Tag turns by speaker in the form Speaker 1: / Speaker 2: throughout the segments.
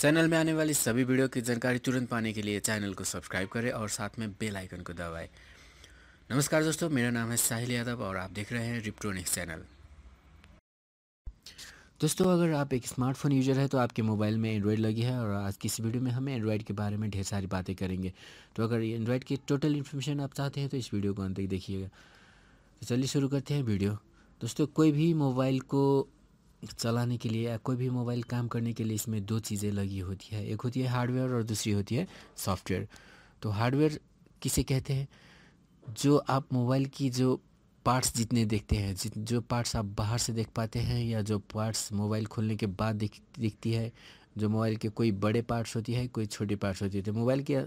Speaker 1: Channel में आने वाली सभी वीडियो की जानकारी तुरंत पाने के लिए चैनल को सब्सक्राइब करें और साथ में बेल आइकन को दबाएं नमस्कार दोस्तों मेरा नाम है साहिल यादव और आप देख रहे हैं रिप्टोनिक्स चैनल दोस्तों अगर आप एक स्मार्टफोन यूजर है तो आपके मोबाइल में एंड्रॉयड लगी है और आज की इस वीडियो में हमें एंड्रॉयड के बारे में ढेर सारी बातें करेंगे तो अगर एंड्रॉयड की टोटल इन्फॉर्मेशन आप चाहते हैं तो इस वीडियो को अंत तक देखिएगा तो चलिए शुरू करते हैं वीडियो दोस्तों कोई भी मोबाइल को चलाने के लिए या कोई भी मोबाइल काम करने के लिए इसमें दो चीज़ें लगी होती है एक होती है हार्डवेयर और दूसरी होती है सॉफ्टवेयर तो हार्डवेयर किसे कहते हैं जो आप मोबाइल की जो पार्ट्स जितने देखते हैं जित जो पार्ट्स आप बाहर से देख पाते हैं या जो पार्ट्स मोबाइल खोलने के बाद दिख दिखती है जो मोबाइल के कोई बड़े पार्ट्स होती है कोई छोटे पार्ट्स होती है तो मोबाइल के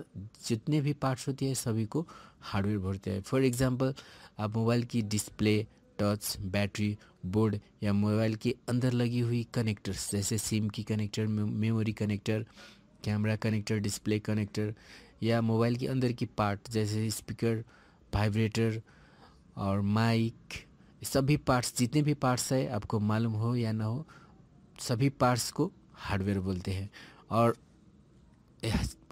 Speaker 1: जितने भी पार्ट्स होती है सभी को हार्डवेयर बोलते हैं फॉर एग्ज़ाम्पल आप मोबाइल की डिस्प्ले टच बैटरी बोर्ड या मोबाइल के अंदर लगी हुई कनेक्टर्स जैसे सिम की connector memory connector camera connector display connector या मोबाइल के अंदर की पार्ट जैसे स्पीकर वाइब्रेटर और माइक सभी पार्ट्स जितने भी पार्ट्स है आपको मालूम हो या ना हो सभी पार्ट्स को हार्डवेयर बोलते हैं और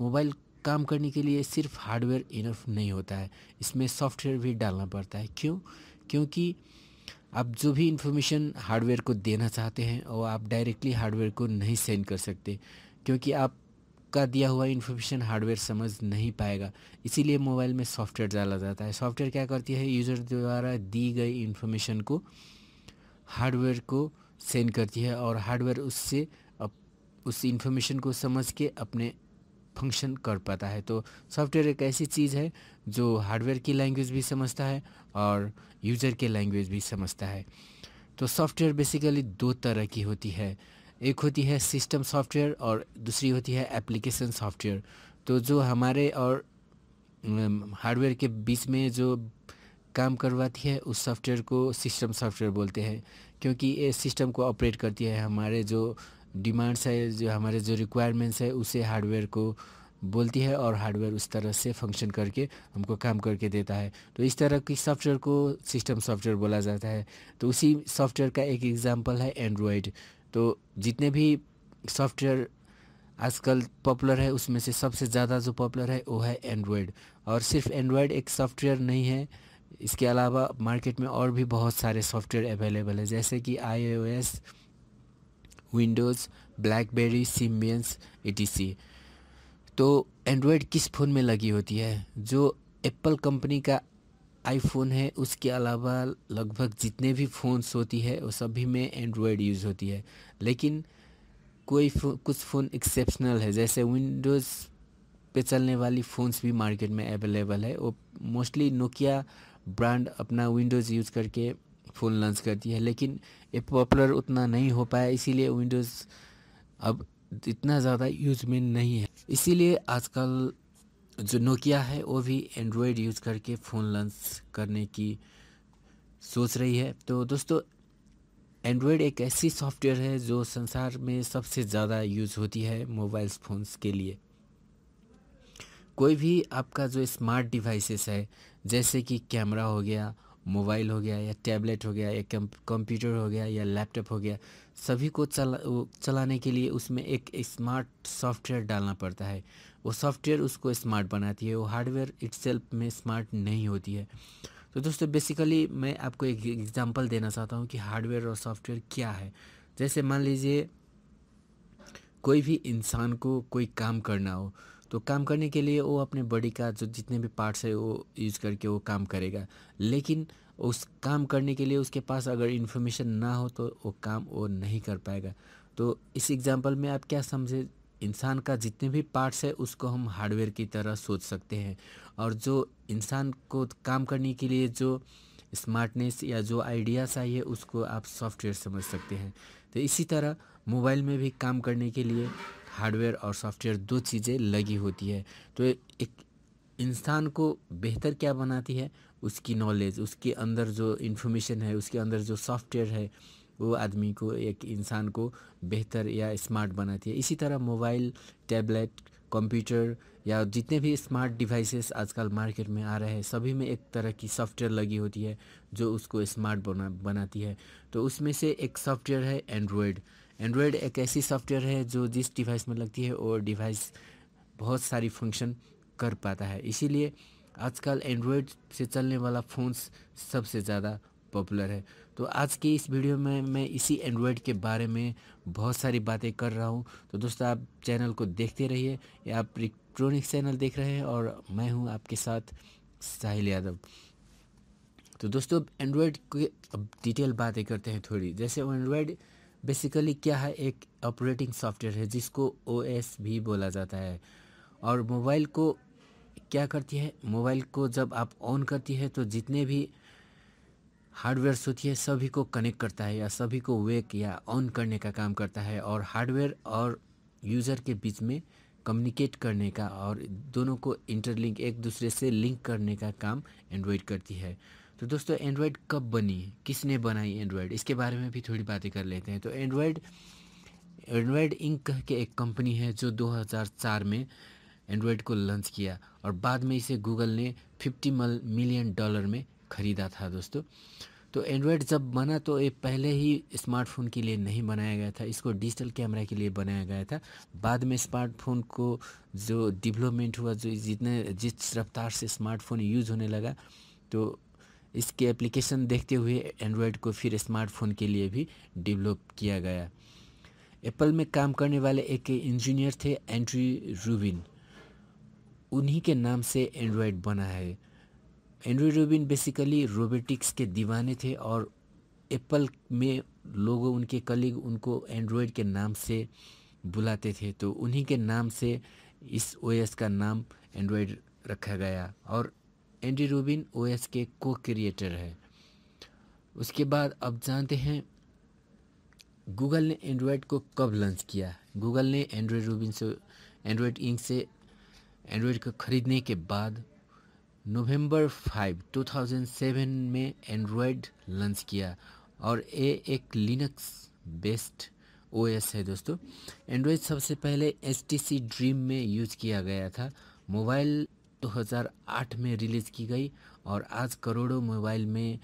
Speaker 1: मोबाइल काम करने के लिए सिर्फ हार्डवेयर इनफ नहीं होता है इसमें सॉफ्टवेयर भी डालना पड़ता है क्यों क्योंकि आप जो भी इन्फॉर्मेशन हार्डवेयर को देना चाहते हैं वो आप डायरेक्टली हार्डवेयर को नहीं सेंड कर सकते क्योंकि आपका दिया हुआ इन्फॉर्मेशन हार्डवेयर समझ नहीं पाएगा इसीलिए मोबाइल में सॉफ्टवेयर डाला जाता है सॉफ्टवेयर क्या करती है यूज़र द्वारा दी गई इन्फॉर्मेशन को हार्डवेयर को सेंड करती है और हार्डवेयर उससे उस इन्फॉर्मेशन को समझ के अपने फंक्शन कर पाता है तो सॉफ्टवेयर एक ऐसी चीज़ है जो हार्डवेयर की लैंग्वेज भी समझता है और यूज़र के लैंग्वेज भी समझता है तो सॉफ्टवेयर बेसिकली दो तरह की होती है एक होती है सिस्टम सॉफ्टवेयर और दूसरी होती है एप्लीकेशन सॉफ्टवेयर तो जो हमारे और हार्डवेयर के बीच में जो काम करवाती है उस सॉफ्टवेयर को सिस्टम सॉफ्टवेयर बोलते हैं क्योंकि ये सिस्टम को ऑपरेट करती है हमारे जो डिमांड्स है जो हमारे जो रिक्वायरमेंट्स है उसे हार्डवेयर को बोलती है और हार्डवेयर उस तरह से फंक्शन करके हमको काम करके देता है तो इस तरह की सॉफ्टवेयर को सिस्टम सॉफ्टवेयर बोला जाता है तो उसी सॉफ्टवेयर का एक एग्जाम्पल है एंड्रॉयड तो जितने भी सॉफ्टवेयर आजकल पॉपुलर है उसमें से सबसे ज़्यादा जो पॉपुलर है वो है एंड्रॉयड और सिर्फ एंड्रॉयड एक सॉफ्टवेयर नहीं है इसके अलावा मार्केट में और भी बहुत सारे सॉफ्टवेयर अवेलेबल है जैसे कि आई विंडोज़ ब्लैकबेरी सिम्बियंस ई तो एंड्रॉयड किस फ़ोन में लगी होती है जो एप्पल कंपनी का आईफोन है उसके अलावा लगभग जितने भी फ़ोन्स होती है वो सभी में एंड्रॉयड यूज़ होती है लेकिन कोई फो, कुछ फ़ोन एक्सेप्शनल है जैसे विंडोज़ पे चलने वाली फ़ोन्स भी मार्केट में अवेलेबल है वो मोस्टली नोकिया ब्रांड अपना विंडोज़ यूज़ करके फुल लॉन्च करती है लेकिन ये पॉपुलर उतना नहीं हो पाया इसीलिए विंडोज़ अब इतना ज़्यादा यूज में नहीं है इसीलिए आजकल जो नोकिया है वो भी एंड्रॉयड यूज़ करके फ़ोन लॉन्च करने की सोच रही है तो दोस्तों एंड्रॉयड एक ऐसी सॉफ्टवेयर है जो संसार में सबसे ज़्यादा यूज़ होती है मोबाइल फ़ोन्स के लिए कोई भी आपका जो स्मार्ट डिवाइसेस है जैसे कि कैमरा हो गया मोबाइल हो गया या टैबलेट हो गया या कंप्यूटर हो गया या लैपटॉप हो गया सभी को चला चलाने के लिए उसमें एक स्मार्ट सॉफ्टवेयर डालना पड़ता है वो सॉफ्टवेयर उसको स्मार्ट बनाती है वो हार्डवेयर इट्सेल्फ में स्मार्ट नहीं होती है तो दोस्तों बेसिकली मैं आपको एक एग्ज़ाम्पल देना चाहता हूँ कि हार्डवेयर और सॉफ्टवेयर क्या है जैसे मान लीजिए कोई भी इंसान को कोई काम करना हो तो काम करने के लिए वो अपने बॉडी का जो जितने भी पार्ट्स है वो यूज़ करके वो काम करेगा लेकिन उस काम करने के लिए उसके पास अगर इन्फॉर्मेशन ना हो तो वो काम वो नहीं कर पाएगा तो इस एग्ज़ाम्पल में आप क्या समझे इंसान का जितने भी पार्ट्स है उसको हम हार्डवेयर की तरह सोच सकते हैं और जो इंसान को काम करने के लिए जो स्मार्टनेस या जो आइडिया चाहिए उसको आप सॉफ्टवेयर समझ सकते हैं तो इसी तरह मोबाइल में भी काम करने के लिए हार्डवेयर और सॉफ्टवेयर दो चीज़ें लगी होती है तो एक इंसान को बेहतर क्या बनाती है उसकी नॉलेज उसके अंदर जो इन्फॉर्मेशन है उसके अंदर जो सॉफ्टवेयर है वो आदमी को एक इंसान को बेहतर या स्मार्ट बनाती है इसी तरह मोबाइल टैबलेट कंप्यूटर या जितने भी स्मार्ट डिवाइसेस आजकल मार्केट में आ रहे हैं सभी में एक तरह की सॉफ्टवेयर लगी होती है जो उसको स्मार्ट बना बनाती है तो उसमें से एक सॉफ्टवेयर है एंड्रॉयड एंड्रॉयड एक ऐसी सॉफ्टवेयर है जो जिस डिवाइस में लगती है और डिवाइस बहुत सारी फंक्शन कर पाता है इसीलिए आजकल एंड्रॉयड से चलने वाला फ़ोन्स सबसे ज़्यादा पॉपुलर है तो आज की इस वीडियो में मैं इसी एंड्रॉयड के बारे में बहुत सारी बातें कर रहा हूँ तो दोस्तों आप चैनल को देखते रहिए या आप इलेक्ट्रॉनिक चैनल देख रहे हैं और मैं हूँ आपके साथ साहिल यादव तो दोस्तों एंड्रॉयड की अब डिटेल बातें करते हैं थोड़ी जैसे एंड्रॉयड बेसिकली क्या है एक ऑपरेटिंग सॉफ्टवेयर है जिसको ओ भी बोला जाता है और मोबाइल को क्या करती है मोबाइल को जब आप ऑन करती है तो जितने भी हार्डवेयर्स होती है सभी को कनेक्ट करता है या सभी को वेक या ऑन करने का काम करता है और हार्डवेयर और यूज़र के बीच में कम्युनिकेट करने का और दोनों को इंटरलिंक एक दूसरे से लिंक करने का काम एंड्रॉयड करती है तो दोस्तों एंड्रॉयड कब बनी किसने बनाई एंड्रॉयड इसके बारे में भी थोड़ी बातें कर लेते हैं तो एंड्रॉयड एंड्रॉयड इंक के एक कंपनी है जो 2004 में एंड्रॉयड को लॉन्च किया और बाद में इसे गूगल ने 50 मिलियन डॉलर में ख़रीदा था दोस्तों तो एंड्रॉयड जब बना तो ये पहले ही स्मार्टफोन के लिए नहीं बनाया गया था इसको डिजिटल कैमरा के लिए बनाया गया था बाद में स्मार्टफोन को जो डेवलपमेंट हुआ जो जितने जिस रफ्तार से स्मार्टफोन यूज़ होने लगा तो इसके एप्लीकेशन देखते हुए एंड्रॉयड को फिर स्मार्टफोन के लिए भी डेवलप किया गया एप्पल में काम करने वाले एक इंजीनियर थे एंड्री रूबिन उन्हीं के नाम से एंड्रॉयड बना है एंड्री रूबिन बेसिकली रोबोटिक्स के दीवाने थे और एप्पल में लोग उनके कलीग उनको एंड्रॉयड के नाम से बुलाते थे तो उन्हीं के नाम से इस ओएस का नाम एंड्रॉयड रखा गया और एंडी रूबिन ओएस के को क्रिएटर है उसके बाद अब जानते हैं गूगल ने एंड्रॉयड को कब लॉन्च किया गूगल ने एंड्रॉयड रूबिन से एंड्रॉयड इंक से एंड्रॉयड को ख़रीदने के बाद नवंबर थाउजेंड 2007 में एंड्रॉयड लॉन्च किया और ये एक लिनक्स बेस्ड ओएस है दोस्तों एंड्रॉयड सबसे पहले एच ड्रीम में यूज़ किया गया था मोबाइल 2008 में रिलीज़ की गई और आज करोड़ों मोबाइल में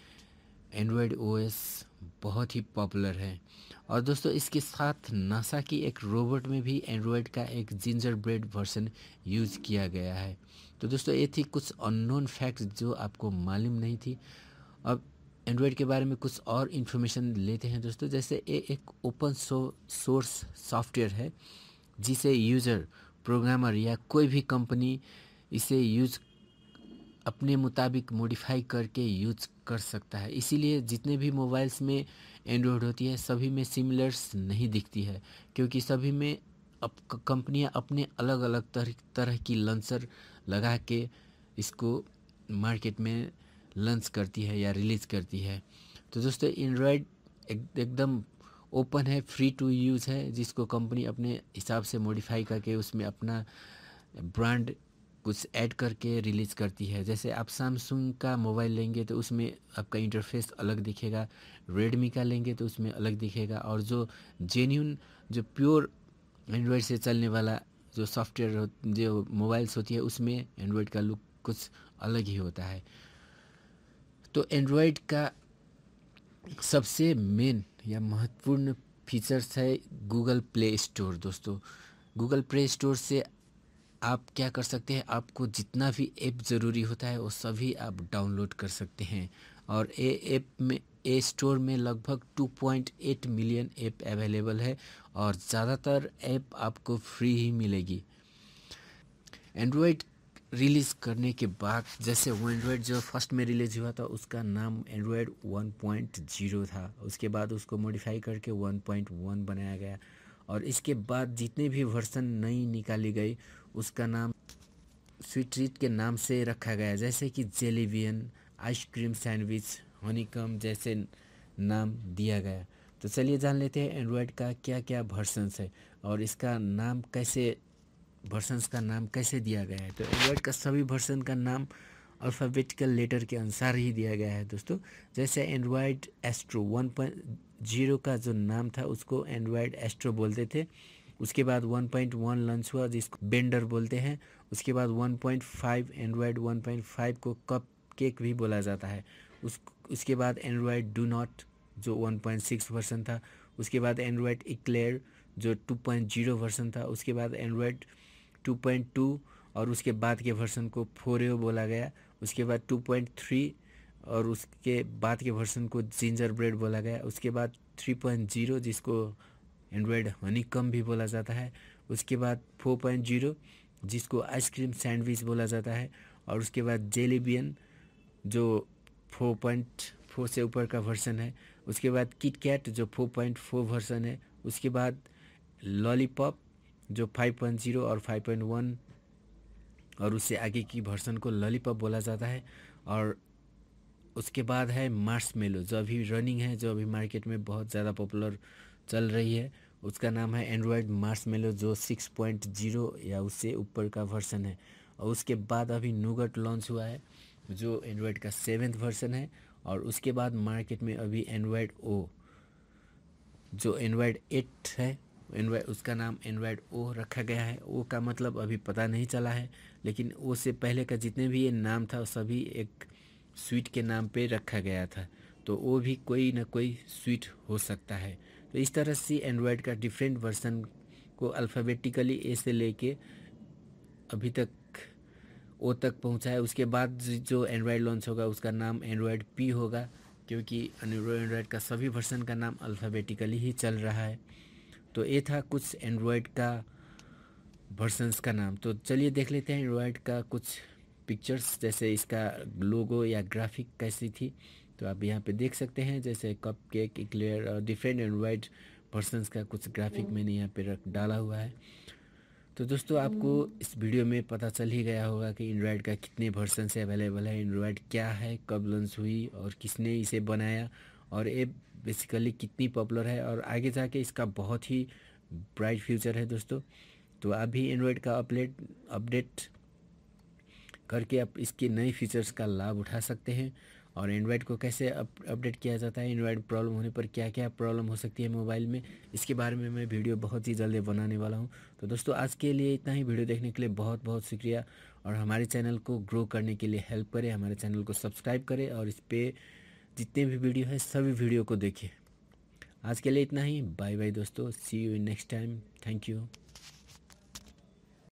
Speaker 1: एंड्रॉयड ओएस बहुत ही पॉपुलर है और दोस्तों इसके साथ नासा की एक रोबोट में भी एंड्रॉयड का एक जिंजर ब्रेड वर्सन यूज़ किया गया है तो दोस्तों ये थी कुछ अननोन फैक्ट्स जो आपको मालूम नहीं थी अब एंड्रॉयड के बारे में कुछ और इन्फॉर्मेशन लेते हैं दोस्तों जैसे ये एक ओपन सोर्स सॉफ्टवेयर है जिसे यूज़र प्रोग्रामर या कोई भी कंपनी इसे यूज अपने मुताबिक मॉडिफाई करके यूज कर सकता है इसीलिए जितने भी मोबाइल्स में एंड्रॉयड होती है सभी में सिमिलर्स नहीं दिखती है क्योंकि सभी में अप कंपनियां अपने अलग अलग तरह तरह की लंसर लगा के इसको मार्केट में लंच करती है या रिलीज़ करती है तो दोस्तों एंड्रॉयड एक, एकदम ओपन है फ्री टू यूज़ है जिसको कंपनी अपने हिसाब से मॉडिफाई करके उसमें अपना ब्रांड कुछ ऐड करके रिलीज़ करती है जैसे आप सैमसंग का मोबाइल लेंगे तो उसमें आपका इंटरफेस अलग दिखेगा रेडमी का लेंगे तो उसमें अलग दिखेगा और जो जेन्यून जो प्योर एंड्रॉयड से चलने वाला जो सॉफ्टवेयर जो मोबाइल्स होती है उसमें एंड्रॉयड का लुक कुछ अलग ही होता है तो एंड्रॉयड का सबसे मेन या महत्वपूर्ण फीचर्स है गूगल प्ले स्टोर दोस्तों गूगल प्ले स्टोर से आप क्या कर सकते हैं आपको जितना भी ऐप ज़रूरी होता है वो सभी आप डाउनलोड कर सकते हैं और ए ऐप में ए स्टोर में लगभग 2.8 मिलियन ऐप अवेलेबल है और ज़्यादातर ऐप आपको फ्री ही मिलेगी एंड्रॉयड रिलीज़ करने के बाद जैसे वो एंड्रॉयड जो फर्स्ट में रिलीज हुआ था उसका नाम एंड्रॉयड 1.0 था उसके बाद उसको मॉडिफाई करके 1.1 बनाया गया और इसके बाद जितने भी वर्सन नई निकाली गई उसका नाम स्वीट ट्रीट के नाम से रखा गया जैसे कि जेलीवियन आइसक्रीम सैंडविच हनीकम जैसे नाम दिया गया तो चलिए जान लेते हैं एंड्रॉयड का क्या क्या वर्सन्स है और इसका नाम कैसे वर्सन्स का नाम कैसे दिया गया है तो एंड्रॉयड का सभी वर्सन का नाम अल्फ़ाबेटिकल लेटर के अनुसार ही दिया गया है दोस्तों जैसे Android Astro one point zero का जो नाम था उसको एंड्रॉयड एस्ट्रो बोलते थे उसके बाद 1.1 लंच हुआ जिसको बेंडर बोलते हैं उसके बाद 1.5 एंड्रॉयड वन को कप केक भी बोला जाता है उस उसके बाद एंड्रॉयड डू नॉट जो 1.6 वर्सन था उसके बाद एंड्रॉयड इक्लेयर जो 2.0 वर्सन था उसके बाद एंड्रॉयड 2.2 और उसके बाद के वर्सन को फोर बोला गया उसके बाद 2.3 और उसके बाद के वर्सन को जिंजर ब्रेड बोला गया उसके बाद 3.0 जिसको एंड्रॉयड हनी कम भी बोला जाता है उसके बाद फोर पॉइंट जीरो जिसको आइसक्रीम सैंडविच बोला जाता है और उसके बाद जेलीबियन जो फोर पॉइंट फोर से ऊपर का वर्सन है उसके बाद किटकैट जो फोर पॉइंट फोर वर्सन है उसके बाद लॉलीपॉप जो फाइव पॉइंट जीरो और फाइव पॉइंट वन और उससे आगे की वर्सन को लॉलीपॉप बोला जाता है और उसके बाद है मार्स मेलो जो अभी रनिंग है जो अभी मार्केट में बहुत ज़्यादा पॉपुलर चल रही है उसका नाम है एंड्रॉयड मार्स मेलो जो सिक्स पॉइंट जीरो या उससे ऊपर का वर्सन है और उसके बाद अभी नूगट लॉन्च हुआ है जो एंड्रॉयड का सेवेंथ वर्सन है और उसके बाद मार्केट में अभी एंड्रॉयड ओ जो एंड्रॉयड एट है एंड्रॉयड उसका नाम एंड्रॉयड ओ रखा गया है ओ का मतलब अभी पता नहीं चला है लेकिन ओ से पहले का जितने भी ये नाम था सभी एक स्वीट के नाम पे रखा गया था तो वो भी कोई ना कोई स्वीट हो सकता है तो इस तरह से एंड्रॉयड का डिफरेंट वर्सन को अल्फ़ाबेटिकली ए से लेके अभी तक ओ तक पहुंचा है उसके बाद जो एंड्रॉयड लॉन्च होगा उसका नाम एंड्रॉयड पी होगा क्योंकि एंड्रॉयड का सभी वर्सन का नाम अल्फ़ाबेटिकली ही चल रहा है तो ये था कुछ एंड्रॉयड का वर्सन्स का नाम तो चलिए देख लेते हैं एंड्रॉयड का कुछ पिक्चर्स जैसे इसका लोगो या ग्राफिक कैसी थी तो आप यहाँ पे देख सकते हैं जैसे कप केक इक्लेयर और डिफरेंट एंड वाइट पर्सनस का कुछ ग्राफिक मैंने यहाँ पे रख डाला हुआ है तो दोस्तों आपको हम्म। इस वीडियो में पता चल ही गया होगा कि एंड्रॉयड का कितने वर्सन से अवेलेबल है एंड्रॉयड क्या है कब लॉन्च हुई और किसने इसे बनाया और ये बेसिकली कितनी पॉपुलर है और आगे जाके इसका बहुत ही ब्राइट फ्यूचर है दोस्तों तो आप भी एंड्रॉयड का अपडेट अपडेट करके आप इसके नए फीचर्स का लाभ उठा सकते हैं और एंड्रॉयड को कैसे अपडेट किया जाता है एंड्रॉयड प्रॉब्लम होने पर क्या क्या प्रॉब्लम हो सकती है मोबाइल में इसके बारे में मैं वीडियो बहुत ही जल्दी बनाने वाला हूँ तो दोस्तों आज के लिए इतना ही वीडियो देखने के लिए बहुत बहुत शुक्रिया और हमारे चैनल को ग्रो करने के लिए हेल्प करें हमारे चैनल को सब्सक्राइब करें और इस पर जितने भी वीडियो हैं सभी वीडियो को देखें आज के लिए इतना ही बाय बाय दोस्तों see you next time thank you